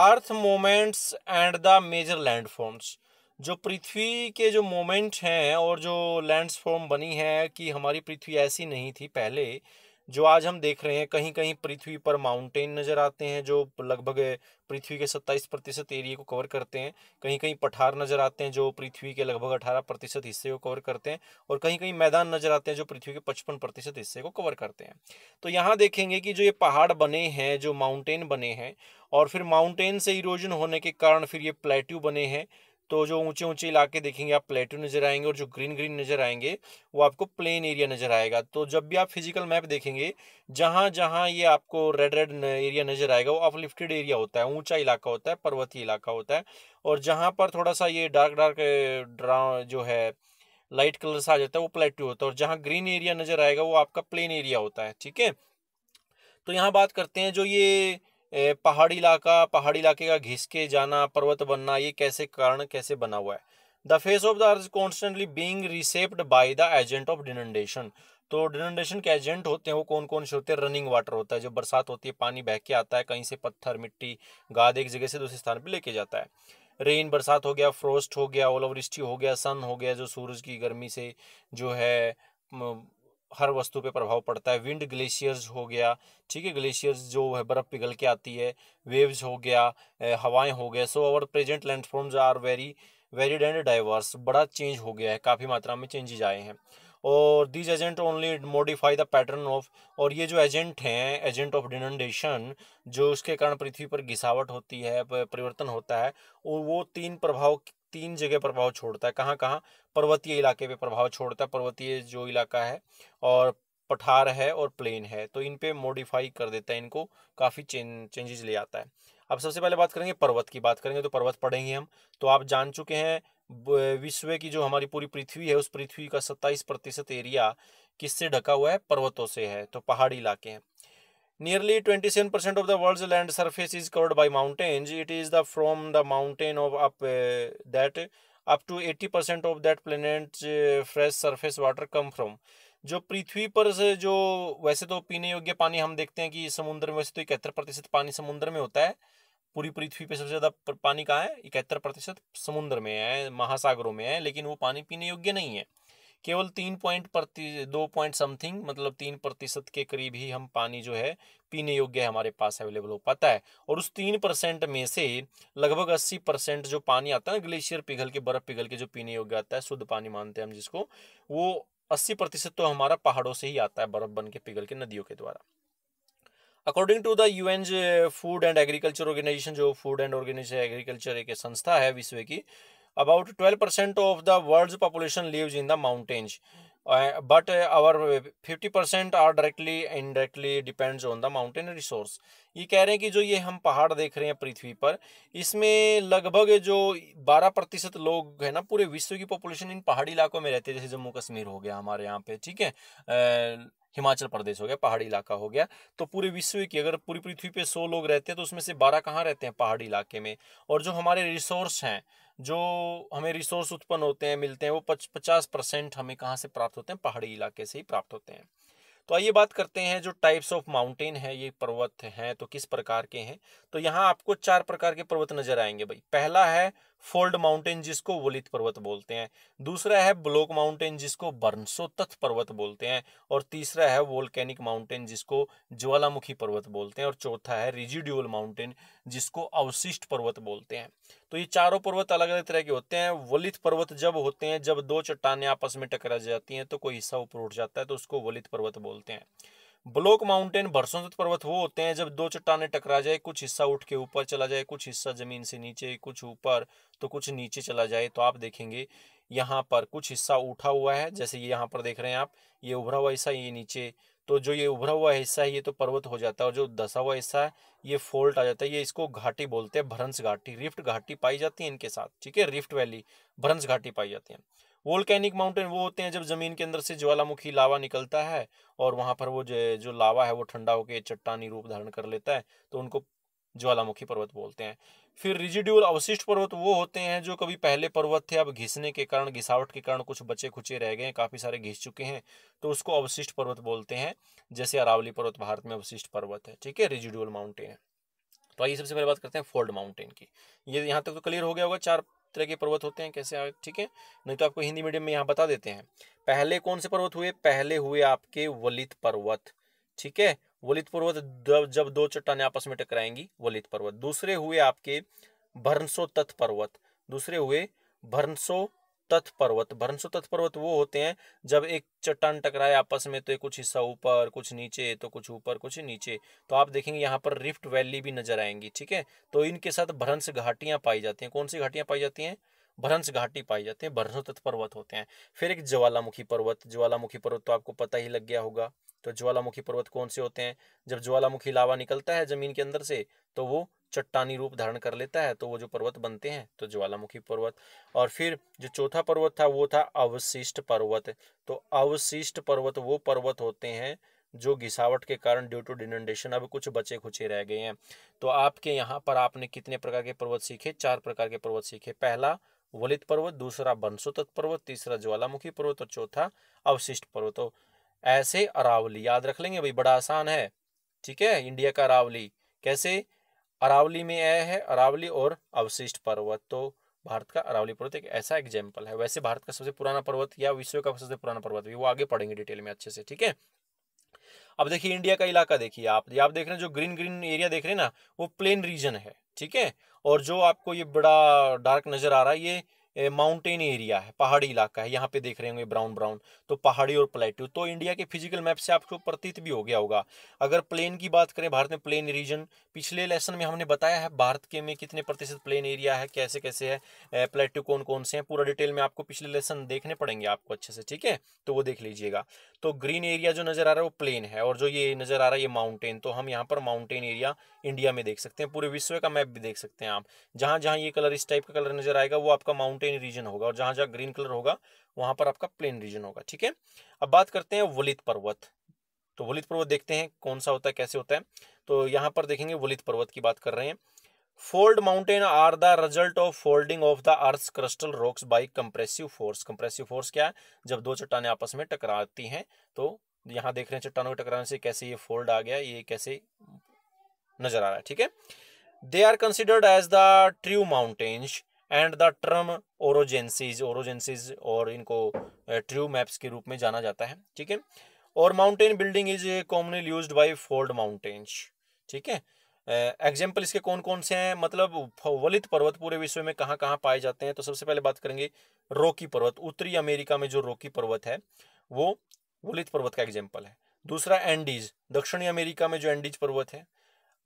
Earth movements and the major landforms जो पृथ्वी के जो मोमेंट हैं और जो लैंड्स फॉर्म बनी है कि हमारी पृथ्वी ऐसी नहीं थी पहले जो आज हम देख रहे हैं कहीं कहीं पृथ्वी पर माउंटेन नज़र आते हैं जो लगभग पृथ्वी के 27 प्रतिशत एरिए को कवर करते हैं कहीं कहीं पठार नज़र आते हैं जो पृथ्वी के लगभग 18 प्रतिशत हिस्से को कवर करते हैं और कहीं कहीं मैदान नज़र आते हैं जो पृथ्वी के 55 प्रतिशत हिस्से को कवर करते हैं तो यहाँ देखेंगे कि जो ये पहाड़ बने हैं जो माउंटेन बने हैं और फिर माउंटेन से इरोजन होने के कारण फिर ये प्लेट्यू बने हैं तो जो ऊंचे ऊंचे इलाके देखेंगे आप प्लेटू नज़र आएंगे और जो ग्रीन ग्रीन नज़र आएंगे वो आपको प्लेन एरिया नज़र आएगा तो जब भी आप फिजिकल मैप देखेंगे जहां जहां ये आपको रेड रेड एरिया नज़र आएगा वो अपलिफ्टेड एरिया होता है ऊंचा इलाका होता है पर्वतीय इलाका होता है और जहां पर थोड़ा सा ये डार्क डार्क जो है लाइट कलर सा आ जाता है वो प्लेट्यू होता है और जहाँ ग्रीन एरिया नज़र आएगा वो आपका प्लेन एरिया होता है ठीक है तो यहाँ बात करते हैं जो ये पहाड़ी इलाका पहाड़ी इलाके का घिस के जाना पर्वत बनना ये कैसे कारण कैसे बना हुआ है the face of the earth constantly being reshaped by the agent of denudation तो डिनडेशन के एजेंट होते हैं वो कौन कौन से होते हैं रनिंग वाटर होता है जब बरसात होती है पानी बह के आता है कहीं से पत्थर मिट्टी गाद एक जगह से दूसरे स्थान पर लेके जाता है रेन बरसात हो गया फ्रोस्ट हो गया ओलावृष्टि हो गया सन हो गया जो सूरज की गर्मी से जो है हर वस्तु पे प्रभाव पड़ता है विंड ग्लेशियर्स हो गया ठीक है ग्लेशियर्स जो है बर्फ़ पिघल के आती है वेव्स हो गया हवाएं हो गया so our present landforms are very varied and diverse बड़ा चेंज हो गया है काफ़ी मात्रा में चेंजेज आए हैं और these agent only modify the pattern of और ये जो एजेंट हैं एजेंट ऑफ डिनंडेशन जो उसके कारण पृथ्वी पर घिसावट होती है परिवर्तन होता है और वो तीन प्रभाव तीन जगह प्रभाव छोड़ता है कहाँ कहाँ पर्वतीय इलाके पे प्रभाव छोड़ता है पर्वतीय जो इलाका है और पठार है और प्लेन है तो इन पे मॉडिफाई कर देता है इनको काफ़ी चेंजेस ले आता है अब सबसे पहले बात करेंगे पर्वत की बात करेंगे तो पर्वत पढ़ेंगे हम तो आप जान चुके हैं विश्व की जो हमारी पूरी पृथ्वी है उस पृथ्वी का सत्ताईस प्रतिशत एरिया किससे ढका हुआ है पर्वतों से है तो पहाड़ी इलाके हैं Nearly 27% of the world's land surface is covered by mountains. It is the from the mountain of up uh, that up to 80% of that planet's uh, fresh surface water come from. जो पृथ्वी पर से जो वैसे तो पीने योग्य पानी हम देखते हैं कि समुद्र में वैसे तो इकहत्तर प्रतिशत पानी समुद्र में होता है पूरी पृथ्वी पे सबसे ज़्यादा पानी कहाँ है इकहत्तर प्रतिशत समुद्र में है महासागरों में है लेकिन वो पानी पीने योग्य नहीं है केवल तीन पॉइंट प्रति दो पॉइंट समथिंग मतलब तीन प्रतिशत के करीब ही हम पानी जो है पीने योग्य है हमारे पास अवेलेबल हो पाता है और उस तीन परसेंट में से लगभग अस्सी परसेंट जो पानी आता है ना ग्लेशियर पिघल के बर्फ पिघल के जो पीने योग्य आता है शुद्ध पानी मानते हैं हम जिसको वो अस्सी प्रतिशत तो हमारा पहाड़ों से ही आता है बर्फ बन के पिघल के नदियों के द्वारा according to the U N food and agriculture organisation जो फूड एंड ऑर्गेनाइजेशन एग्रीकल्चर एक संस्था है विश्व की about 12% of the world's population lives in the mountains uh, but uh, our 50% are directly indirectly depends on the mountain resource ये कह रहे हैं कि जो ये हम पहाड़ देख रहे हैं पृथ्वी पर इसमें लगभग जो 12 प्रतिशत लोग है ना पूरे विश्व की पॉपुलेशन इन पहाड़ी इलाकों में रहती है जैसे जम्मू कश्मीर हो गया हमारे यहाँ पे ठीक है हिमाचल प्रदेश हो गया पहाड़ी इलाका हो गया तो पूरे विश्व की अगर पूरी पृथ्वी पे सौ लोग रहते हैं तो उसमें से बारह कहाँ रहते हैं पहाड़ी इलाके में और जो हमारे रिसोर्स हैं जो हमें रिसोर्स उत्पन्न होते हैं मिलते हैं वो पच पचास परसेंट हमें कहाँ से प्राप्त होते हैं पहाड़ी इलाके से ही प्राप्त होते हैं तो आइए बात करते हैं जो टाइप्स ऑफ माउंटेन है ये पर्वत हैं तो किस प्रकार के हैं तो यहाँ आपको चार प्रकार के पर्वत नजर आएंगे भाई पहला है फोल्ड माउंटेन जिसको वलित पर्वत बोलते हैं दूसरा है ब्लॉक माउंटेन जिसको बर्नसोतथ पर्वत बोलते हैं और तीसरा है वोल्केनिक माउंटेन जिसको ज्वालामुखी पर्वत बोलते हैं और चौथा है रिजिड्यूअल माउंटेन जिसको अवशिष्ट पर्वत बोलते हैं तो ये चारों पर्वत अलग अलग तरह के होते हैं वलित पर्वत जब होते हैं जब दो चट्टाने आपस में टकरा जाती हैं तो कोई हिस्सा ऊपर उठ जाता है तो उसको वलित पर्वत बोलते हैं ब्लॉक माउंटेन भरसों पर्वत वो होते हैं जब दो चट्टाने टकरा जाए कुछ हिस्सा उठ के ऊपर चला जाए कुछ हिस्सा जमीन से नीचे कुछ ऊपर तो कुछ नीचे चला जाए तो आप देखेंगे यहाँ पर कुछ हिस्सा उठा हुआ है जैसे ये यहाँ पर देख रहे हैं आप ये उभरा हुआ हिस्सा ये नीचे तो जो ये उभरा हुआ हिस्सा है ये तो पर्वत हो जाता है और जो दसा हुआ हिस्सा है ये फोल्ट आ जाता है ये इसको घाटी बोलते हैं भ्रंस घाटी रिफ्ट घाटी पाई जाती है इनके साथ ठीक है रिफ्ट वैली भ्रंस घाटी पाई जाती है वोल्केनिक माउंटेन वो होते हैं जब जमीन के अंदर से ज्वालामुखी लावा निकलता है और वहां पर वो जो लावा है वो ठंडा होकर चट्टानी रूप धारण कर लेता है तो उनको ज्वालामुखी पर्वत बोलते हैं फिर रिजिड्यूल अवशिष्ट पर्वत वो होते हैं जो कभी पहले पर्वत थे अब घिसने के कारण घिसावट के कारण कुछ बचे खुचे रह गए काफ़ी सारे घिस चुके हैं तो उसको अवशिष्ट पर्वत बोलते हैं जैसे अरावली पर्वत भारत में अवशिष्ट पर्वत है ठीक है रिजिड्यूल माउंटेन है तो आइए सबसे पहले बात करते हैं फोल्ड माउंटेन की ये यहाँ तक तो क्लियर हो गया होगा चार तरह के पर्वत होते हैं कैसे ठीक है नहीं तो आपको हिंदी मीडियम में यहाँ बता देते हैं पहले कौन से पर्वत हुए पहले हुए आपके वलित पर्वत ठीक है वलित पर्वत जब दो चट्टाने आपस में टकराएंगी वलित पर्वत दूसरे हुए आपके भरसो तत् पर्वत दूसरे हुए भरसो तत्पर्वत भ्रंश तत्पर्वत वो होते हैं जब एक चट्टान टकराए आपस में तो एक कुछ हिस्सा ऊपर कुछ नीचे तो कुछ ऊपर कुछ नीचे तो आप देखेंगे यहाँ पर रिफ्ट वैली भी नजर आएंगी ठीक है तो इनके साथ भ्रंश घाटियां पाई जाती हैं कौन सी घाटियां पाई जाती हैं भ्रंश घाटी पाई जाती है भ्रंश पर्वत होते हैं फिर एक ज्वालामुखी पर्वत ज्वालामुखी पर्वत तो आपको पता ही लग गया होगा तो ज्वालामुखी पर्वत कौन से होते हैं जब ज्वालामुखी लावा निकलता है जमीन के अंदर से तो वो चट्टानी रूप धारण कर लेता है तो वो जो पर्वत बनते हैं तो ज्वालामुखी पर्वत और फिर जो चौथा पर्वत था वो था अवशिष्ट पर्वत तो अवशिष्ट पर्वत वो पर्वत होते हैं जो घिसावट के कारण ड्यू टू डिनडेशन अब कुछ बचे खुचे रह गए हैं तो आपके यहाँ पर आपने कितने प्रकार के पर्वत सीखे चार प्रकार के पर्वत सीखे पहला वलित पर्वत दूसरा बंसोतत पर्वत तीसरा ज्वालामुखी पर्वत और चौथा अवशिष्ट पर्वत तो ऐसे अरावली याद रख लेंगे भाई बड़ा आसान है ठीक है इंडिया का अरावली कैसे अरावली में आया है अरावली और अवशिष्ट पर्वत तो भारत का अरावली पर्वत एक ऐसा एग्जाम्पल है वैसे भारत का सबसे पुराना पर्वत या विश्व का सबसे पुराना पर्वत भी वो आगे पढ़ेंगे डिटेल में अच्छे से ठीक है अब देखिए इंडिया का इलाका देखिए आप आप देख रहे हैं जो ग्रीन ग्रीन एरिया देख रहे हैं ना वो प्लेन रीजन है ठीक है और जो आपको ये बड़ा डार्क नजर आ रहा है ये माउंटेन एरिया है पहाड़ी इलाका है यहाँ पे देख रहे होंगे ब्राउन ब्राउन तो पहाड़ी और प्लेट्यू तो इंडिया के फिजिकल मैप से आपको प्रतीत भी हो गया होगा अगर प्लेन की बात करें भारत में प्लेन रीजन पिछले लेसन में हमने बताया है भारत के में कितने प्रतिशत प्लेन एरिया है कैसे कैसे है प्लेट्यू कौन कौन से हैं पूरा डिटेल में आपको पिछले लेसन देखने पड़ेंगे आपको अच्छे से ठीक है तो वो देख लीजिएगा तो ग्रीन एरिया जो नज़र आ रहा है वो प्लेन है और जो ये नज़र आ रहा है ये माउंटेन तो हम यहाँ पर माउंटेन एरिया इंडिया में देख सकते हैं पूरे विश्व का मैप भी देख सकते हैं आप जहाँ जहाँ ये कलर इस टाइप का कलर नज़र आएगा वो आपका माउंटेन रीजन होगा और जहाँ जहाँ ग्रीन कलर होगा वहाँ पर आपका प्लेन रीजन होगा ठीक है अब बात करते हैं वलित पर्वत तो वलित पर्वत देखते हैं कौन सा होता है कैसे होता है तो यहाँ पर देखेंगे वलित पर्वत की बात कर रहे हैं fold mountain are the result of folding of the earth crustal rocks by compressive force compressive force क्या है जब दो चट्टाने आपस में टकराती हैं तो यहां देख रहे हैं चट्टानों के टकराने से कैसे ये फोल्ड आ गया ये कैसे नजर आ रहा है ठीक है they are considered as the true mountains and the term orogenesis orogenesis और इनको ट्रू मैप्स के रूप में जाना जाता है ठीक है और mountain building is commonly use by fold mountains ठीक है एग्जाम्पल इसके कौन कौन से हैं मतलब वलित पर्वत पूरे विश्व में कहाँ कहाँ पाए जाते हैं तो सबसे पहले बात करेंगे रोकी पर्वत उत्तरी अमेरिका में जो रोकी पर्वत है वो वलित पर्वत का एग्जाम्पल है दूसरा एंडीज दक्षिणी अमेरिका में जो एंडीज पर्वत है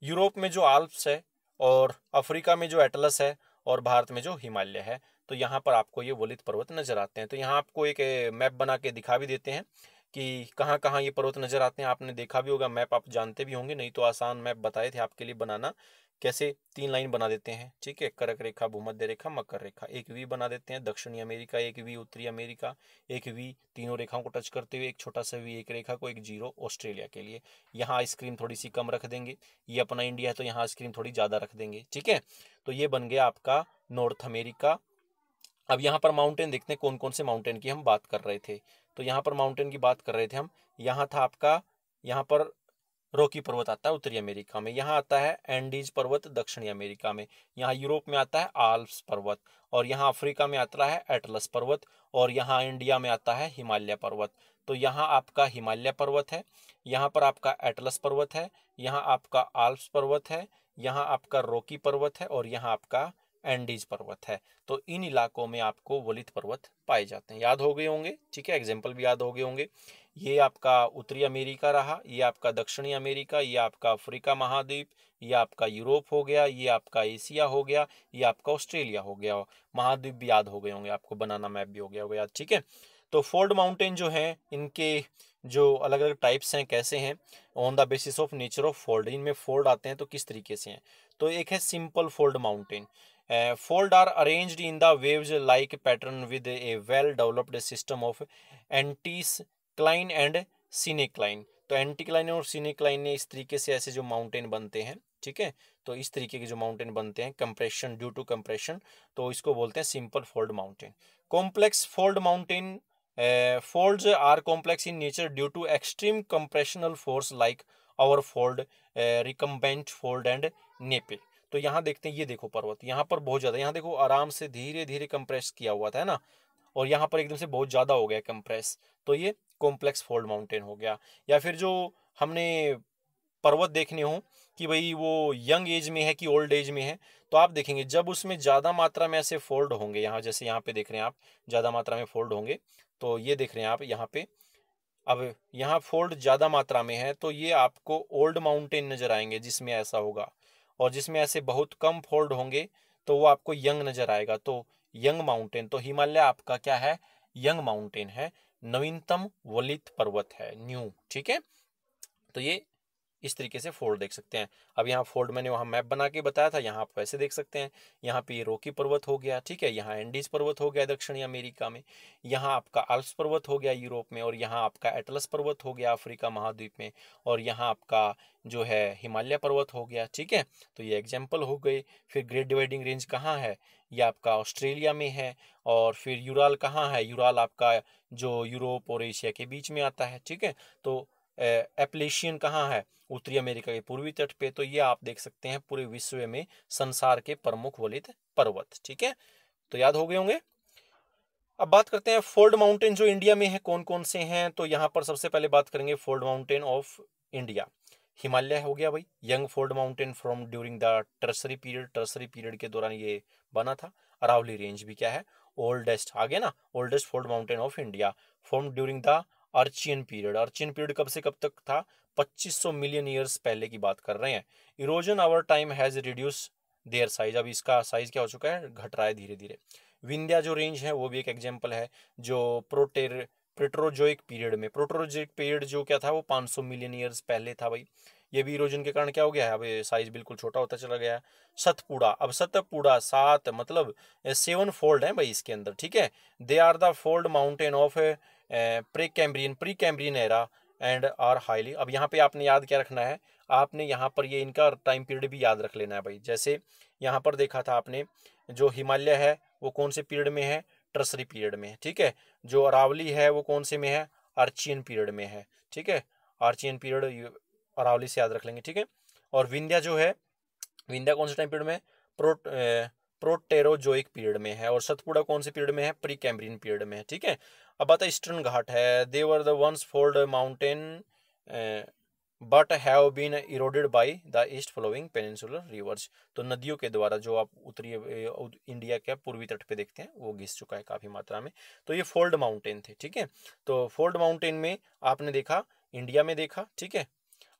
यूरोप में जो आल्प्स है और अफ्रीका में जो एटलस है और भारत में जो हिमालय है तो यहाँ पर आपको ये वलित पर्वत नजर आते हैं तो यहाँ आपको एक मैप बना के दिखा भी देते हैं कि कहाँ कहाँ ये पर्वत नज़र आते हैं आपने देखा भी होगा मैप आप जानते भी होंगे नहीं तो आसान मैप बताए थे आपके लिए बनाना कैसे तीन लाइन बना देते हैं ठीक है करक रेखा भूमध्य रेखा मकर रेखा एक वी बना देते हैं दक्षिणी अमेरिका एक वी उत्तरी अमेरिका एक वी तीनों रेखाओं को टच करते हुए एक छोटा सा वी एक रेखा को एक जीरो ऑस्ट्रेलिया के लिए यहाँ आइसक्रीम थोड़ी सी कम रख देंगे ये अपना इंडिया है तो यहाँ आइसक्रीम थोड़ी ज़्यादा रख देंगे ठीक है तो ये बन गया आपका नॉर्थ अमेरिका अब यहाँ पर माउंटेन देखते हैं कौन कौन से माउंटेन की हम बात कर रहे थे तो यहाँ पर माउंटेन की बात कर रहे थे हम यहाँ था आपका यहाँ पर रोकी पर्वत आता है उत्तरी अमेरिका में यहाँ आता है एंडीज पर्वत दक्षिणी अमेरिका में यहाँ यूरोप में आता है आल्प्स पर्वत और यहाँ अफ्रीका में आता है एटलस पर्वत और यहाँ इंडिया में आता है हिमालय पर्वत तो यहाँ आपका हिमालय पर्वत है यहाँ पर आपका एटलस पर्वत है यहाँ आपका आल्प्स पर्वत है यहाँ आपका रोकी पर्वत है और यहाँ आपका एंडीज पर्वत है तो इन इलाकों में आपको वलित पर्वत पाए जाते हैं याद हो गए होंगे ठीक है एग्जाम्पल भी याद हो गए होंगे ये आपका उत्तरी अमेरिका रहा ये आपका दक्षिणी अमेरिका ये आपका अफ्रीका महाद्वीप ये आपका यूरोप हो गया ये आपका एशिया हो गया ये आपका ऑस्ट्रेलिया हो गया महाद्वीप भी याद हो गए होंगे आपको बनाना मैप भी हो गया होगा याद ठीक है तो फोर्ड माउंटेन जो है इनके जो अलग अलग टाइप्स हैं कैसे हैं on the basis of nature of fold इनमें फोल्ड आते हैं तो किस तरीके से हैं तो एक है simple fold mountain fold are arranged in the the like pattern with a well developed system of of and and syncline तो एंटीक्लाइन और सीनेक्लाइन ने इस तरीके से ऐसे जो माउंटेन बनते हैं ठीक है तो इस तरीके के जो माउंटेन बनते हैं कंप्रेशन ड्यू टू कंप्रेशन तो इसको बोलते हैं simple fold mountain complex fold mountain fold are complex in nature due to extreme compressional force like our fold recumbent fold and nappe तो यहाँ देखते हैं ये देखो पर्वत यहाँ पर बहुत ज़्यादा यहाँ देखो आराम से धीरे धीरे कंप्रेस किया हुआ था है ना और यहाँ पर एकदम से बहुत ज़्यादा हो गया कंप्रेस तो ये कॉम्प्लेक्स फोल्ड माउंटेन हो गया या फिर जो हमने पर्वत देखने हो कि भाई वो यंग एज में है कि ओल्ड एज में है तो आप देखेंगे जब उसमें ज़्यादा मात्रा में ऐसे फोल्ड होंगे यहाँ जैसे यहाँ पे देख रहे हैं आप ज़्यादा मात्रा में फोल्ड होंगे तो ये देख रहे हैं आप यहाँ पे अब यहाँ फोल्ड ज़्यादा मात्रा में है तो ये आपको ओल्ड माउंटेन नज़र आएंगे जिसमें ऐसा होगा और जिसमें ऐसे बहुत कम फोल्ड होंगे तो वो आपको यंग नज़र आएगा तो यंग माउंटेन तो हिमालय आपका क्या है यंग माउंटेन है नवीनतम वलित पर्वत है न्यू ठीक है तो ये इस तरीके से फोल्ड देख सकते हैं अब यहाँ फोल्ड मैंने वहाँ मैप बना के बताया था यहाँ आप वैसे देख सकते हैं यहाँ पे रोकी पर्वत हो गया ठीक है यहाँ एंडीज पर्वत हो गया दक्षिणी अमेरिका में यहाँ आपका आल्प्स पर्वत हो गया यूरोप में और यहाँ आपका एटलस पर्वत हो गया अफ्रीका महाद्वीप में और यहाँ आपका जो है हिमालय पर्वत हो गया ठीक है तो ये एग्जाम्पल हो गए फिर ग्रेट डिवाइडिंग रेंज कहाँ है ये आपका ऑस्ट्रेलिया में है और फिर यूराल कहाँ है यूराल आपका जो यूरोप और एशिया के बीच में आता है ठीक है तो एप्लेशियन कहाँ है उत्तरी अमेरिका के पूर्वी तट पे तो ये आप देख सकते हैं पूरे विश्व में संसार के प्रमुख वलित पर्वत ठीक है तो याद हो गए होंगे अब बात करते हैं फोल्ड माउंटेन जो इंडिया में है कौन कौन से हैं तो यहाँ पर सबसे पहले बात करेंगे fold mountain of India Himalaya हो गया भाई young fold mountain from during the tertiary period tertiary period के दौरान ये बना था अरावली रेंज भी क्या है ओल्डेस्ट आगे ना oldest fold mountain of India form during the Archaean period Archaean period कब से कब तक था 2500 मिलियन ईयर्स पहले की बात कर रहे हैं erosion over time has reduce their size अब इसका साइज क्या हो चुका है घट रहा है धीरे धीरे विंध्या जो रेंज है वो भी एक एग्जाम्पल है जो प्रोटेर प्रोटोरोजोइक पीरियड में प्रोटोरोजोइक पीरियड जो क्या था वो 500 मिलियन ईयर्स पहले था भाई ये भी इरोजन के कारण क्या हो गया है अब साइज बिल्कुल छोटा होता चला गया है सतपुड़ा अब सतपुड़ा सात मतलब सेवन फोल्ड है भाई इसके अंदर ठीक है they are the fold mountain of Precambrian Precambrian era and are highly अब यहाँ पे आपने याद क्या रखना है आपने यहाँ पर ये इनका टाइम पीरियड भी याद रख लेना है भाई जैसे यहाँ पर देखा था आपने जो हिमालय है वो कौन से पीरियड में है ट्रसरी पीरियड में ठीक है जो अरावली है वो कौन से में है आर्चियन पीरियड में है ठीक है आर्चियन पीरियड अरावली से याद रख लेंगे ठीक है और विंध्या जो है विंध्या कौन से टाइम पीरियड में प्रोट प्रोटेरोजोइक पीरियड में है और सतपुड़ा कौन से पीरियड में है प्री कैम्ब्रियन पीरियड में है ठीक है अब आता ईस्टर्न घाट है they were the once fold mountain but have been eroded by the east flowing peninsular rivers तो नदियों के द्वारा जो आप उत्तरी इंडिया के पूर्वी तट पे देखते हैं वो घिस चुका है काफ़ी मात्रा में तो ये फोल्ड माउंटेन थे ठीक है तो फोल्ड माउंटेन में आपने देखा इंडिया में देखा ठीक है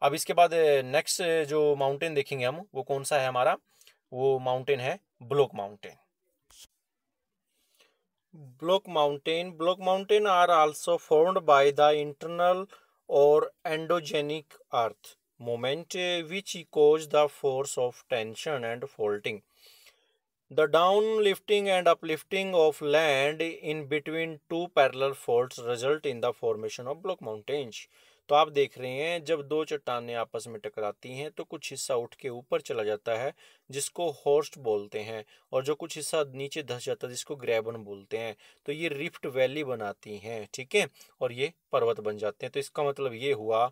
अब इसके बाद नेक्स्ट जो माउंटेन देखेंगे हम वो कौन सा है हमारा वो माउंटेन है block mountain Block mountain. Block mountain are also formed by the internal or endogenic earth moment eh, which cause the force of tension and faulting. The downlifting and uplifting of land in between two parallel faults result in the formation of block mountains. तो आप देख रहे हैं जब दो चट्टाने आपस में टकराती हैं तो कुछ हिस्सा उठ के ऊपर चला जाता है जिसको हॉर्स्ट बोलते हैं और जो कुछ हिस्सा नीचे धस जाता है जिसको ग्रेबन बोलते हैं तो ये रिफ्ट वैली बनाती हैं ठीक है और ये पर्वत बन जाते हैं तो इसका मतलब ये हुआ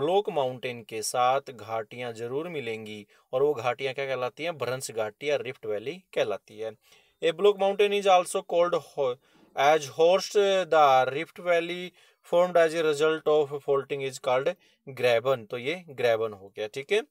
ब्लॉक माउंटेन के साथ घाटियाँ जरूर मिलेंगी और वो घाटियाँ क्या कहलाती हैं भ्रंस घाटी या रिफ्ट वैली कहलाती है a block mountain is also called as horst the rift valley form as a result of faulting is called graben तो ये ग्रैबन हो गया ठीक है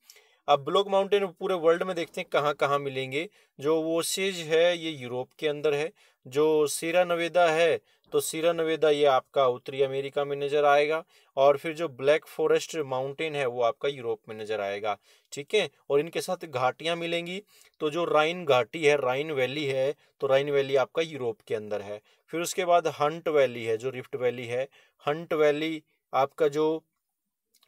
अब ब्लॉक माउंटेन पूरे वर्ल्ड में देखते हैं कहाँ कहाँ मिलेंगे जो वोसेज है ये यूरोप के अंदर है जो सीरा नवेदा है तो सीरा नवेदा ये आपका उत्तरी अमेरिका में नज़र आएगा और फिर जो ब्लैक फॉरेस्ट माउंटेन है वो आपका यूरोप में नज़र आएगा ठीक है और इनके साथ घाटियाँ मिलेंगी तो जो राइन घाटी है राइन वैली है तो राइन वैली आपका यूरोप के अंदर है फिर उसके बाद हंट वैली है जो रिफ्ट वैली है हंट वैली आपका जो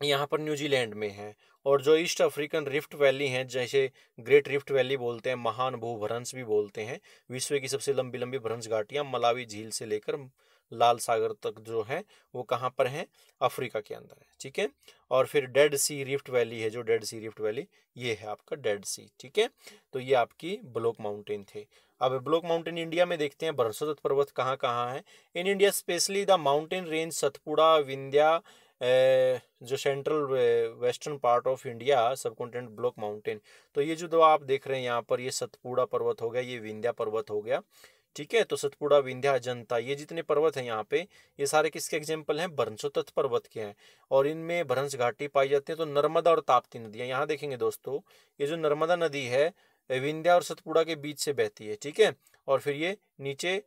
यहाँ पर न्यूजीलैंड में है और जो ईस्ट अफ्रीकन रिफ्ट वैली हैं जैसे ग्रेट रिफ्ट वैली बोलते हैं महान भूभ्रंश भी बोलते हैं विश्व की सबसे लंबी लंबी भ्रंश घाटियाँ मलावी झील से लेकर लाल सागर तक जो है वो कहाँ पर है अफ्रीका के अंदर है ठीक है और फिर डेड सी रिफ्ट वैली है जो डेड सी रिफ्ट वैली ये है आपका डेड सी ठीक है तो ये आपकी ब्लॉक माउंटेन थे अब ब्लॉक माउंटेन इंडिया में देखते हैं बरसत पर्वत कहाँ कहाँ है in India specially the mountain range Satpura Vindhya जो central western part of India subcontinent block mountain तो ये जो दो आप देख रहे हैं यहाँ पर ये सतपुड़ा पर्वत हो गया ये विंध्या पर्वत हो गया ठीक है तो सतपुड़ा विंध्या जनता ये जितने पर्वत हैं यहाँ पे ये सारे किसके एग्जाम्पल हैं भरंसोतथ पर्वत के हैं और इनमें भरंस घाटी पाई जाती है तो नर्मदा और ताप्ती नदियाँ यहाँ देखेंगे दोस्तों ये जो नर्मदा नदी है विंध्या और सतपुड़ा के बीच से बहती है ठीक है और फिर ये नीचे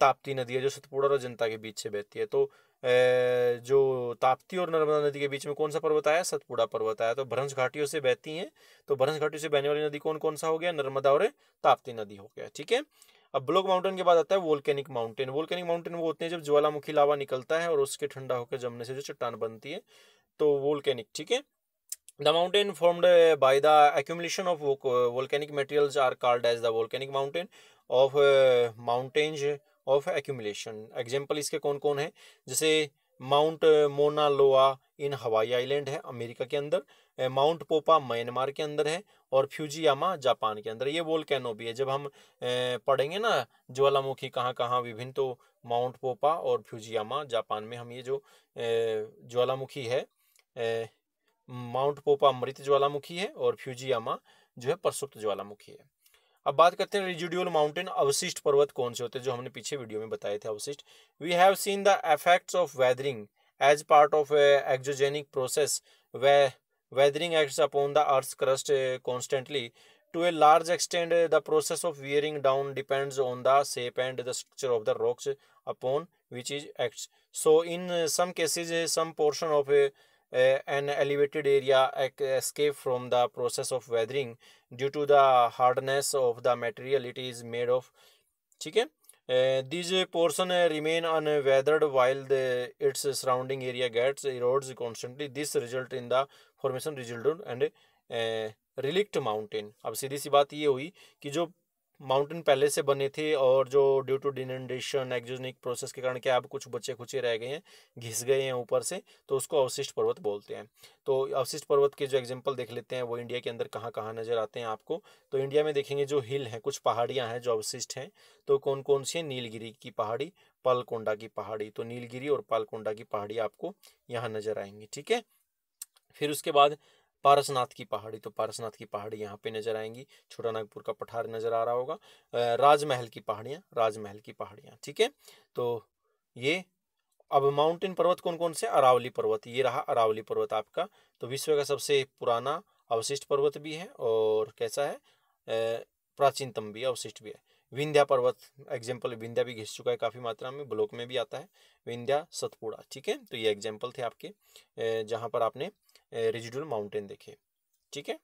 ताप्ती नदी है जो सतपुड़ा और जनता के बीच से बहती है तो जो ताप्ती और नर्मदा नदी के बीच में कौन सा पर्वत आया सतपुड़ा पर्वत आया तो भ्रंश घाटियों से बहती हैं तो भ्रंश घाटियों से बहने वाली नदी कौन कौन सा हो गया नर्मदा और ताप्ती नदी हो गया ठीक है अब ब्लॉक माउंटेन के बाद आता है वोल्केनिक माउंटेन वोल्केनिक माउंटेन वो होते हैं जब ज्वालामुखी लावा निकलता है और उसके ठंडा होकर जमने से जो चट्टान बनती है तो वोल्केनिक ठीक है the mountain formed by the accumulation of volcanic uh, materials are called as the volcanic mountain of mountains of accumulation example इसके कौन कौन है जैसे माउंट मोना लोआ इन हवाई आइलैंड है अमेरिका के अंदर माउंट पोपा म्यांमार के अंदर है और फ्यूजियामा जापान के अंदर ये वोल कैनो भी है जब हम पढ़ेंगे ना ज्वालामुखी कहाँ कहाँ विभिन्न तो माउंट पोपा और फ्यूजियामा जापान में हम ये जो ज्वालामुखी है माउंट पोपा मृत ज्वालामुखी है और फ्यूजियामा जो है प्रसुप्त ज्वालामुखी है अब बात करते हैं रिजिड्यूअल माउंटेन अवशिष्ट पर्वत कौन से होते हैं जो हमने पीछे वीडियो में बताए थे अवशिष्ट we have seen the effects of weathering as part of exogenic process we weathering acts upon the earth crust constantly to a large extent the process of wearing down depends on the shape and the structure of the rocks upon which is act so in some cases some portion of an elevated area escape from the process of weathering due to the hardness of the material it is made of ठीक है these portion remain unweathered while the its surrounding area gets erodes constantly this result in the formation result and relict mountain अब सीधी सी बात ये हुई कि जो mountain पहले से बने थे और जो due to denudation exogenic process के कारण क्या अब कुछ बच्चे खुचे रह गए हैं घिस गए हैं ऊपर से तो उसको अवशिष्ट पर्वत बोलते हैं तो अवशिष्ट पर्वत के जो एग्जाम्पल देख लेते हैं वो इंडिया के अंदर कहाँ कहाँ नजर आते हैं आपको तो इंडिया में देखेंगे जो हिल हैं कुछ पहाड़ियाँ हैं जो अवशिष्ट हैं तो कौन कौन सी हैं नीलगिरी की पहाड़ी पालकोंडा की पहाड़ी तो नीलगिरी और पालकोंडा की पहाड़ी आपको यहाँ नजर आएंगी ठीक है फिर उसके बाद पारसनाथ की पहाड़ी तो पारसनाथ की पहाड़ी यहाँ पे नजर आएंगी छोटा नागपुर का पठार नजर आ रहा होगा राजमहल की पहाड़ियाँ राजमहल की पहाड़ियाँ ठीक है तो ये अब माउंटेन पर्वत कौन कौन से अरावली पर्वत ये रहा अरावली पर्वत आपका तो विश्व का सबसे पुराना अवशिष्ट पर्वत भी है और कैसा है प्राचीनतम भी अवशिष्ट भी है विंध्या पर्वत एग्जाम्पल विंध्या भी घिस चुका है काफ़ी मात्रा में ब्लॉक में भी आता है विंध्या सतपुड़ा ठीक है तो ये एग्जाम्पल थे आपके जहाँ पर आपने रेजिडुअल माउंटेन देखे ठीक है